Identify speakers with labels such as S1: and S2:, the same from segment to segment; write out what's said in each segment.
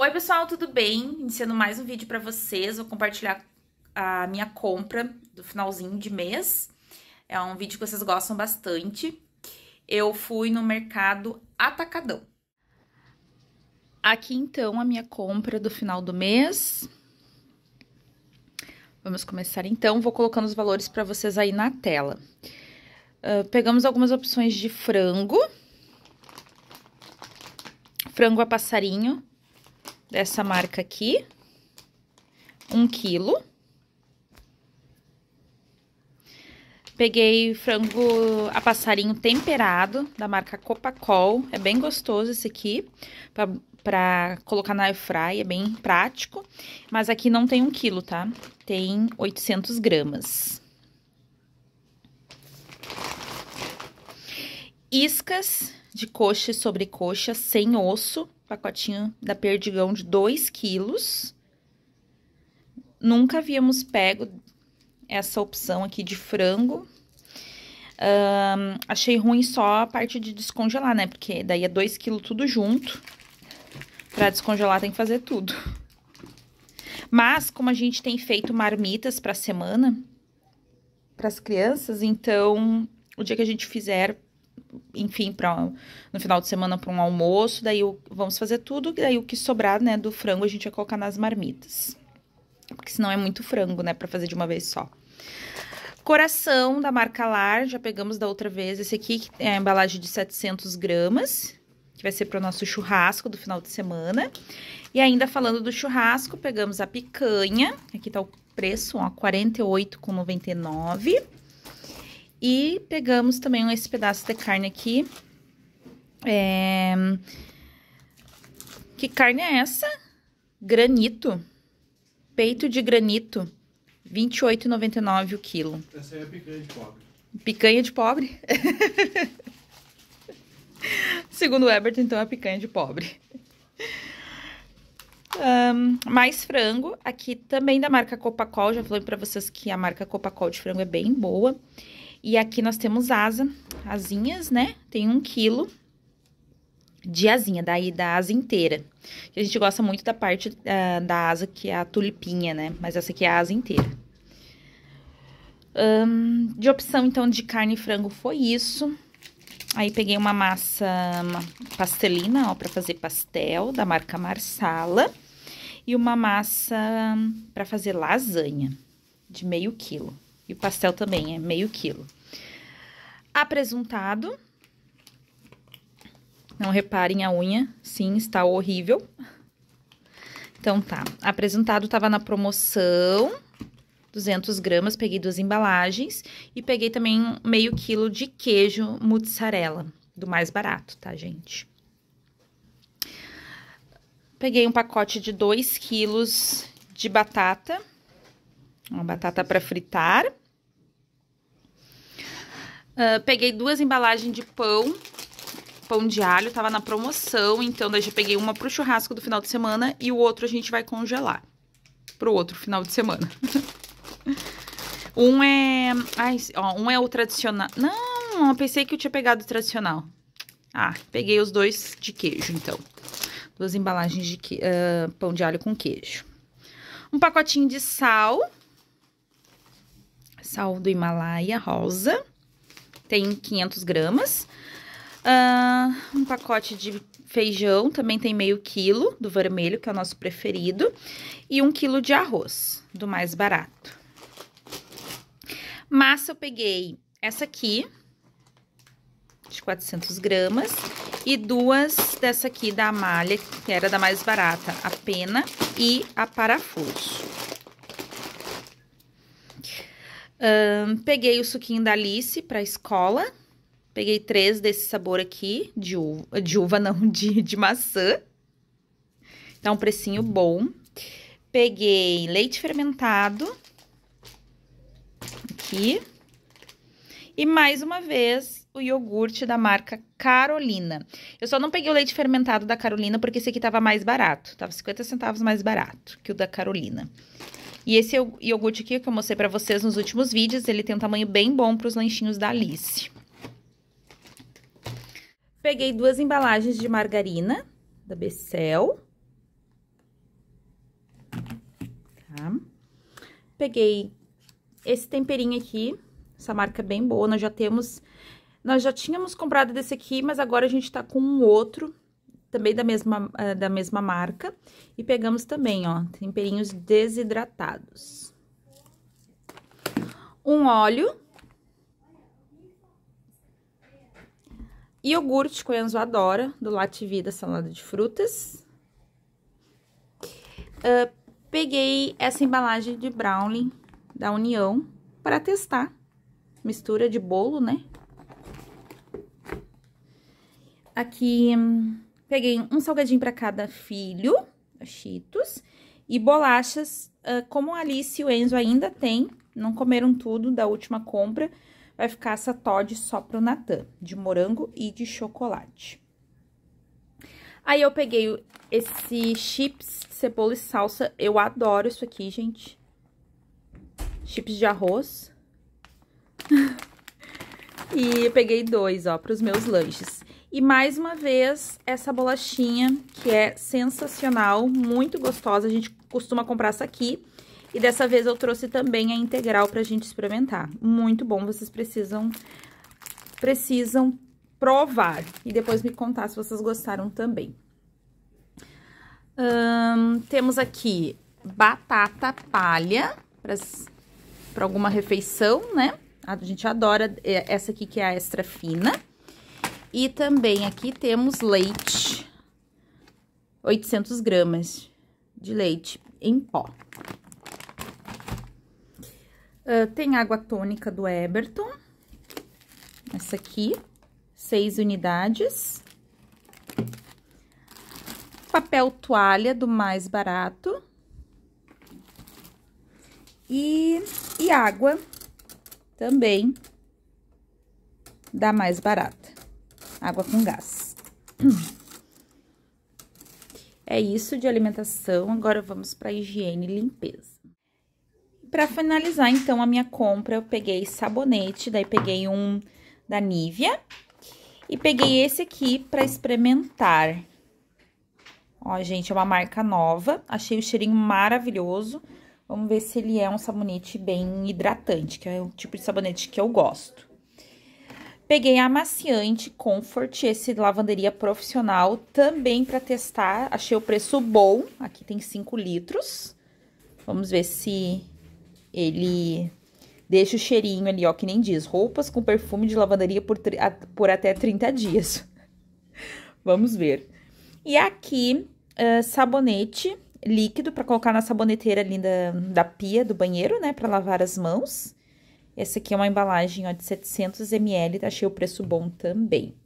S1: Oi, pessoal, tudo bem? Iniciando mais um vídeo para vocês, vou compartilhar a minha compra do finalzinho de mês. É um vídeo que vocês gostam bastante. Eu fui no mercado Atacadão. Aqui, então, a minha compra do final do mês. Vamos começar, então. Vou colocando os valores para vocês aí na tela. Uh, pegamos algumas opções de frango. Frango a passarinho, dessa marca aqui, um quilo. Peguei frango a passarinho temperado, da marca Copacol. É bem gostoso esse aqui, pra, pra colocar na airfry, é bem prático. Mas aqui não tem um quilo, tá? Tem 800 gramas. Iscas de coxa sobre coxa, sem osso, pacotinho da Perdigão de 2 quilos. Nunca havíamos pego essa opção aqui de frango. Um, achei ruim só a parte de descongelar, né? Porque daí é 2 quilos tudo junto. Pra descongelar tem que fazer tudo. Mas, como a gente tem feito marmitas pra semana, para as crianças, então o dia que a gente fizer enfim, pra, no final de semana para um almoço. Daí o, vamos fazer tudo, e daí o que sobrar, né, do frango a gente vai colocar nas marmitas. Porque senão é muito frango, né, para fazer de uma vez só. Coração da marca Lar, já pegamos da outra vez. Esse aqui é a embalagem de 700 gramas, que vai ser para o nosso churrasco do final de semana. E ainda falando do churrasco, pegamos a picanha. Aqui tá o preço, ó, R$ 48,99. E pegamos também esse pedaço de carne aqui. É... Que carne é essa? Granito. Peito de granito. R$ 28,99 o quilo. Essa aí é picanha de pobre. Picanha de pobre? Segundo o Everton, então, é picanha de pobre. Um, mais frango, aqui também da marca Copacol. Já falei para vocês que a marca Copacol de frango é bem boa. E aqui nós temos asa, asinhas, né? Tem um quilo de asinha, daí da asa inteira. A gente gosta muito da parte uh, da asa que é a tulipinha, né? Mas essa aqui é a asa inteira. Um, de opção, então, de carne e frango foi isso. Aí peguei uma massa pastelina, ó, pra fazer pastel, da marca Marsala. E uma massa para fazer lasanha, de meio quilo. E o pastel também é meio quilo. Apresuntado. Não reparem a unha, sim, está horrível. Então tá, apresentado tava na promoção, 200 gramas, peguei duas embalagens e peguei também meio quilo de queijo mozzarella, do mais barato, tá, gente? Peguei um pacote de 2 quilos de batata, uma batata para fritar. Uh, peguei duas embalagens de pão, pão de alho, tava na promoção, então daí já peguei uma pro churrasco do final de semana e o outro a gente vai congelar pro outro final de semana. um é, ai, ó, um é o tradicional. Não, eu pensei que eu tinha pegado o tradicional. Ah, peguei os dois de queijo, então. Duas embalagens de que... uh, pão de alho com queijo. Um pacotinho de sal, sal do Himalaia rosa, tem 500 gramas. Uh, um pacote de feijão, também tem meio quilo do vermelho, que é o nosso preferido. E um quilo de arroz, do mais barato. Massa eu peguei essa aqui, de 400 gramas. E duas dessa aqui da malha, que era da mais barata, a pena e a parafuso. Um, peguei o suquinho da Alice pra escola. Peguei três desse sabor aqui, de uva, de uva não, de, de maçã. Tá um precinho bom. Peguei leite fermentado. Aqui. E mais uma vez, o iogurte da marca Carolina. Eu só não peguei o leite fermentado da Carolina porque esse aqui tava mais barato. Tava 50 centavos mais barato que o da Carolina. E esse iogurte aqui que eu mostrei pra vocês nos últimos vídeos, ele tem um tamanho bem bom pros lanchinhos da Alice. Peguei duas embalagens de margarina, da Becel. Tá? Peguei esse temperinho aqui, essa marca é bem boa, nós já temos... Nós já tínhamos comprado desse aqui, mas agora a gente tá com um outro também da mesma, ah, da mesma marca. E pegamos também, ó, temperinhos desidratados. Um óleo. Iogurte que o Enzo adora, do Lativida Salada de Frutas. Uh, peguei essa embalagem de brownie da União para testar. Mistura de bolo, né? Aqui... Hum, Peguei um salgadinho para cada filho, Cheetos, e bolachas, uh, como a Alice e o Enzo ainda têm, não comeram tudo da última compra, vai ficar essa Todd só pro Natan, de morango e de chocolate. Aí eu peguei esse chips, cebola e salsa, eu adoro isso aqui, gente. Chips de arroz. e eu peguei dois, ó, pros meus lanches. E mais uma vez, essa bolachinha, que é sensacional, muito gostosa. A gente costuma comprar essa aqui. E dessa vez eu trouxe também a integral pra gente experimentar. Muito bom, vocês precisam, precisam provar. E depois me contar se vocês gostaram também. Hum, temos aqui batata palha para alguma refeição, né? A gente adora eh, essa aqui que é a extra fina. E também aqui temos leite, 800 gramas de leite em pó. Uh, tem água tônica do Eberton, essa aqui, 6 unidades. Papel toalha do mais barato. E, e água também da mais barata água com gás. É isso de alimentação, agora vamos para higiene e limpeza. Para finalizar, então, a minha compra, eu peguei sabonete, daí peguei um da Nivea e peguei esse aqui para experimentar. Ó, gente, é uma marca nova, achei o cheirinho maravilhoso. Vamos ver se ele é um sabonete bem hidratante, que é o tipo de sabonete que eu gosto. Peguei a amaciante Comfort, esse lavanderia profissional, também para testar. Achei o preço bom. Aqui tem 5 litros. Vamos ver se ele deixa o cheirinho ali, ó, que nem diz. Roupas com perfume de lavanderia por, por até 30 dias. Vamos ver. E aqui, uh, sabonete líquido para colocar na saboneteira ali da, da pia do banheiro, né, para lavar as mãos. Essa aqui é uma embalagem ó, de 700 ml, achei o preço bom também.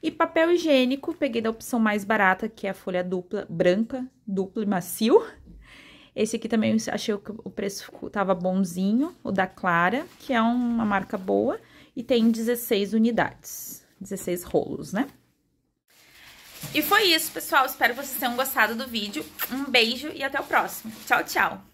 S1: E papel higiênico, peguei da opção mais barata, que é a folha dupla, branca, dupla e macio. Esse aqui também achei que o preço tava bonzinho, o da Clara, que é uma marca boa e tem 16 unidades, 16 rolos, né? E foi isso, pessoal. Espero que vocês tenham gostado do vídeo. Um beijo e até o próximo. Tchau, tchau!